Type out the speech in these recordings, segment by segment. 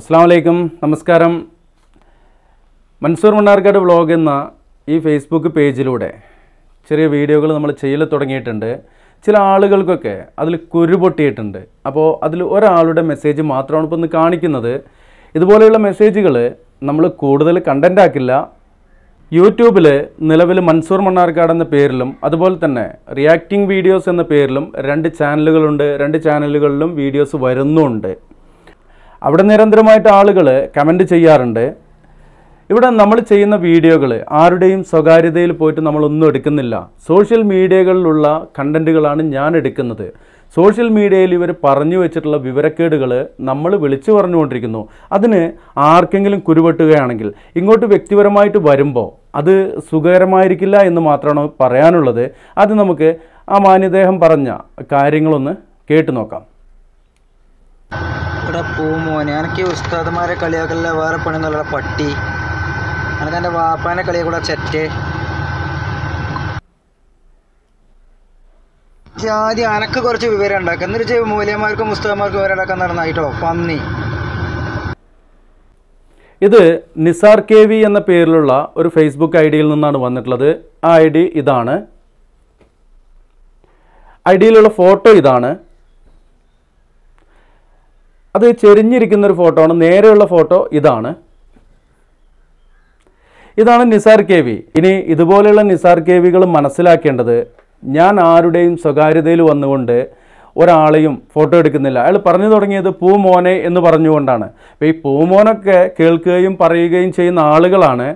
അസ്സാം വലൈക്കും നമസ്കാരം മൻസൂർ മണ്ണാർക്കാട് വ്ളോഗ് എന്ന ഈ ഫേസ്ബുക്ക് പേജിലൂടെ ചെറിയ വീഡിയോകൾ നമ്മൾ ചെയ്യൽ തുടങ്ങിയിട്ടുണ്ട് ചില ആളുകൾക്കൊക്കെ അതിൽ കുരു പൊട്ടിയിട്ടുണ്ട് അപ്പോൾ അതിൽ ഒരാളുടെ മെസ്സേജ് മാത്രമാണ് ഇപ്പോൾ ഒന്ന് കാണിക്കുന്നത് ഇതുപോലെയുള്ള മെസ്സേജുകൾ നമ്മൾ കൂടുതൽ കണ്ടൻറ്റാക്കില്ല ആക്കില്ല യൂട്യൂബിൽ നിലവിൽ മൻസൂർ മണ്ണാർക്കാട് എന്ന പേരിലും അതുപോലെ തന്നെ റിയാക്റ്റിംഗ് വീഡിയോസ് എന്ന പേരിലും രണ്ട് ചാനലുകളുണ്ട് രണ്ട് ചാനലുകളിലും വീഡിയോസ് വരുന്നുണ്ട് അവിടെ നിരന്തരമായിട്ട് ആളുകൾ കമൻറ്റ് ചെയ്യാറുണ്ട് ഇവിടെ നമ്മൾ ചെയ്യുന്ന വീഡിയോകൾ ആരുടെയും സ്വകാര്യതയിൽ പോയിട്ട് നമ്മളൊന്നും എടുക്കുന്നില്ല സോഷ്യൽ മീഡിയകളിലുള്ള കണ്ടൻറ്റുകളാണ് ഞാൻ എടുക്കുന്നത് സോഷ്യൽ മീഡിയയിൽ ഇവർ പറഞ്ഞു വെച്ചിട്ടുള്ള വിവരക്കേടുകൾ നമ്മൾ വിളിച്ചു പറഞ്ഞുകൊണ്ടിരിക്കുന്നു അതിന് ആർക്കെങ്കിലും കുരുവെട്ടുകയാണെങ്കിൽ ഇങ്ങോട്ട് വ്യക്തിപരമായിട്ട് വരുമ്പോൾ അത് സുഖകരമായിരിക്കില്ല എന്ന് മാത്രമാണ് പറയാനുള്ളത് അത് നമുക്ക് ആ മാന്യദേഹം പറഞ്ഞ കാര്യങ്ങളൊന്ന് കേട്ടു നോക്കാം എടാ മോനെ എനിക്ക് ഉസ്താദുമാരെ കളിയാക്കല വേറെ പണിയൊന്നുമല്ല പട്ടി എനിക്ക് എൻ്റെ വാപ്പാനെ കളിയാ കൂടെ ചെറ്റ് ആദ്യം അനക്ക് കുറച്ച് വിവരം ഉണ്ടാക്കുക എന്നിട്ട് ചെയ്യും മൂല്യന്മാർക്കും പുസ്തകന്മാർക്കും വിവരം ഉണ്ടാക്കാൻ നടന്നായിട്ടോ പന്നി ഇത് നിസാർ കെ വി എന്ന പേരിലുള്ള ഒരു ഫേസ്ബുക്ക് ഐ ഡിയിൽ നിന്നാണ് വന്നിട്ടുള്ളത് ആ ഐ ഡി ഇതാണ് ഐ ഡിയിലുള്ള ഫോട്ടോ ഇതാണ് അത് ചെരിഞ്ഞിരിക്കുന്ന ഒരു ഫോട്ടോ ആണ് നേരെയുള്ള ഫോട്ടോ ഇതാണ് ഇതാണ് നിസാർ കെ വി ഇനി ഇതുപോലെയുള്ള നിസാർ കെ വികൾ മനസ്സിലാക്കേണ്ടത് ഞാൻ ആരുടെയും സ്വകാര്യതയിൽ വന്നുകൊണ്ട് ഒരാളെയും ഫോട്ടോ എടുക്കുന്നില്ല അയാൾ പറഞ്ഞു തുടങ്ങിയത് പൂമോനെ എന്ന് പറഞ്ഞുകൊണ്ടാണ് അപ്പോൾ ഈ പൂമോനൊക്കെ കേൾക്കുകയും പറയുകയും ചെയ്യുന്ന ആളുകളാണ്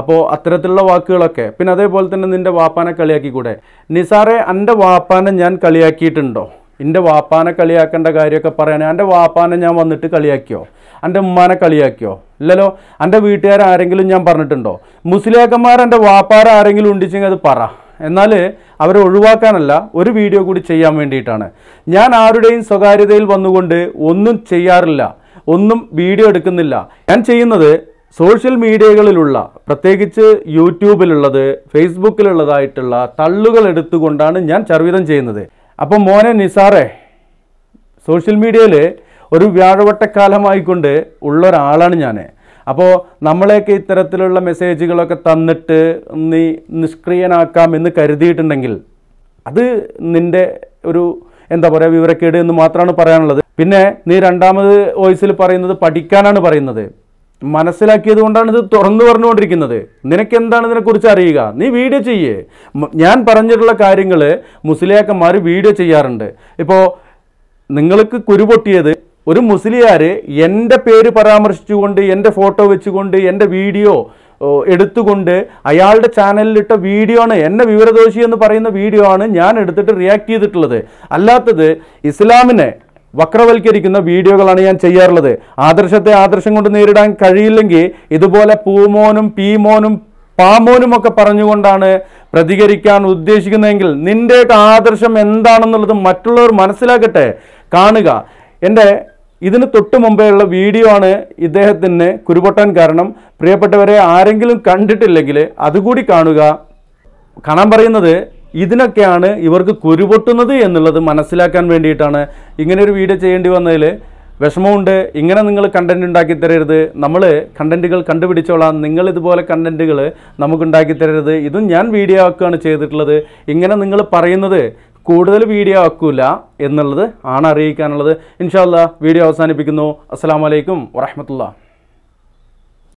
അപ്പോൾ അത്തരത്തിലുള്ള വാക്കുകളൊക്കെ പിന്നെ അതേപോലെ തന്നെ നിൻ്റെ വാപ്പാനെ കളിയാക്കിക്കൂടെ നിസാറെ എൻ്റെ വാപ്പാനെ ഞാൻ കളിയാക്കിയിട്ടുണ്ടോ എൻ്റെ വാപ്പാനെ കളിയാക്കേണ്ട കാര്യമൊക്കെ പറയാനേ എൻ്റെ വാപ്പാനെ ഞാൻ വന്നിട്ട് കളിയാക്കിയോ എൻ്റെ ഉമ്മാനെ കളിയാക്കിയോ ഇല്ലല്ലോ എൻ്റെ വീട്ടുകാരാരെങ്കിലും ഞാൻ പറഞ്ഞിട്ടുണ്ടോ മുസ്ലിയാക്കന്മാർ എൻ്റെ വാപ്പാരാരെങ്കിലും ഉണ്ടിച്ചെങ്കിൽ അത് പറ എന്നാൽ അവരെ ഒഴിവാക്കാനല്ല ഒരു വീഡിയോ കൂടി ചെയ്യാൻ വേണ്ടിയിട്ടാണ് ഞാൻ ആരുടെയും സ്വകാര്യതയിൽ വന്നുകൊണ്ട് ഒന്നും ചെയ്യാറില്ല ഒന്നും വീഡിയോ എടുക്കുന്നില്ല ഞാൻ ചെയ്യുന്നത് സോഷ്യൽ മീഡിയകളിലുള്ള പ്രത്യേകിച്ച് യൂട്യൂബിലുള്ളത് ഫേസ്ബുക്കിലുള്ളതായിട്ടുള്ള തള്ളുകൾ എടുത്തുകൊണ്ടാണ് ഞാൻ ചർവിതം ചെയ്യുന്നത് അപ്പം മോനെ നിസാറേ സോഷ്യൽ മീഡിയയിൽ ഒരു വ്യാഴവട്ടക്കാലമായിക്കൊണ്ട് ഉള്ള ഒരാളാണ് ഞാൻ അപ്പോൾ നമ്മളെയൊക്കെ ഇത്തരത്തിലുള്ള മെസ്സേജുകളൊക്കെ തന്നിട്ട് നീ നിഷ്ക്രിയനാക്കാം എന്ന് കരുതിയിട്ടുണ്ടെങ്കിൽ അത് നിൻ്റെ ഒരു എന്താ പറയുക വിവരക്കേട് എന്ന് മാത്രമാണ് പറയാനുള്ളത് പിന്നെ നീ രണ്ടാമത് വോയിസിൽ പറയുന്നത് പഠിക്കാനാണ് പറയുന്നത് മനസ്സിലാക്കിയത് കൊണ്ടാണ് ഇത് തുറന്നു പറഞ്ഞുകൊണ്ടിരിക്കുന്നത് നിനക്ക് എന്താണ് ഇതിനെക്കുറിച്ച് അറിയുക നീ വീഡിയോ ചെയ്യേ ഞാൻ പറഞ്ഞിട്ടുള്ള കാര്യങ്ങൾ മുസ്ലിയാക്കന്മാർ വീഡിയോ ചെയ്യാറുണ്ട് ഇപ്പോൾ നിങ്ങൾക്ക് കുരുപൊട്ടിയത് ഒരു മുസ്ലിയാർ എൻ്റെ പേര് പരാമർശിച്ചുകൊണ്ട് എൻ്റെ ഫോട്ടോ വെച്ചുകൊണ്ട് എൻ്റെ വീഡിയോ എടുത്തുകൊണ്ട് അയാളുടെ ചാനലിലിട്ട വീഡിയോ ആണ് എന്നെ വിവരദോഷി എന്ന് പറയുന്ന വീഡിയോ ആണ് ഞാൻ എടുത്തിട്ട് റിയാക്ട് ചെയ്തിട്ടുള്ളത് അല്ലാത്തത് ഇസ്ലാമിനെ വക്രവൽക്കരിക്കുന്ന വീഡിയോകളാണ് ഞാൻ ചെയ്യാറുള്ളത് ആദർശത്തെ ആദർശം കൊണ്ട് നേരിടാൻ കഴിയില്ലെങ്കിൽ ഇതുപോലെ പൂമോനും പീമോനും പാമോനും ഒക്കെ പറഞ്ഞുകൊണ്ടാണ് പ്രതികരിക്കാൻ ഉദ്ദേശിക്കുന്നതെങ്കിൽ നിൻ്റെയൊക്കെ ആദർശം എന്താണെന്നുള്ളത് മറ്റുള്ളവർ മനസ്സിലാക്കട്ടെ കാണുക എൻ്റെ ഇതിന് തൊട്ട് മുമ്പേ ഉള്ള വീഡിയോ ആണ് ഇദ്ദേഹത്തിന് കുരുപൊട്ടാൻ കാരണം പ്രിയപ്പെട്ടവരെ ആരെങ്കിലും കണ്ടിട്ടില്ലെങ്കിൽ അതുകൂടി കാണുക കാണാൻ പറയുന്നത് ഇതിനൊക്കെയാണ് ഇവർക്ക് കുരുപൊട്ടുന്നത് എന്നുള്ളത് മനസ്സിലാക്കാൻ വേണ്ടിയിട്ടാണ് ഇങ്ങനൊരു വീഡിയോ ചെയ്യേണ്ടി വന്നതിൽ വിഷമമുണ്ട് ഇങ്ങനെ നിങ്ങൾ കണ്ടൻറ് ഉണ്ടാക്കി തരരുത് നമ്മൾ കണ്ടൻറ്റുകൾ കണ്ടുപിടിച്ചോളാം നിങ്ങൾ ഇതുപോലെ കണ്ടൻറ്റുകൾ നമുക്കുണ്ടാക്കി തരരുത് ഇതും ഞാൻ വീഡിയോ ആക്കുകയാണ് ചെയ്തിട്ടുള്ളത് ഇങ്ങനെ നിങ്ങൾ പറയുന്നത് കൂടുതൽ വീഡിയോ ആക്കൂല എന്നുള്ളത് ആണ് അറിയിക്കാനുള്ളത് ഇൻഷാല്ല വീഡിയോ അവസാനിപ്പിക്കുന്നു അസ്സാം വലൈക്കും വറഹമത്തുള്ള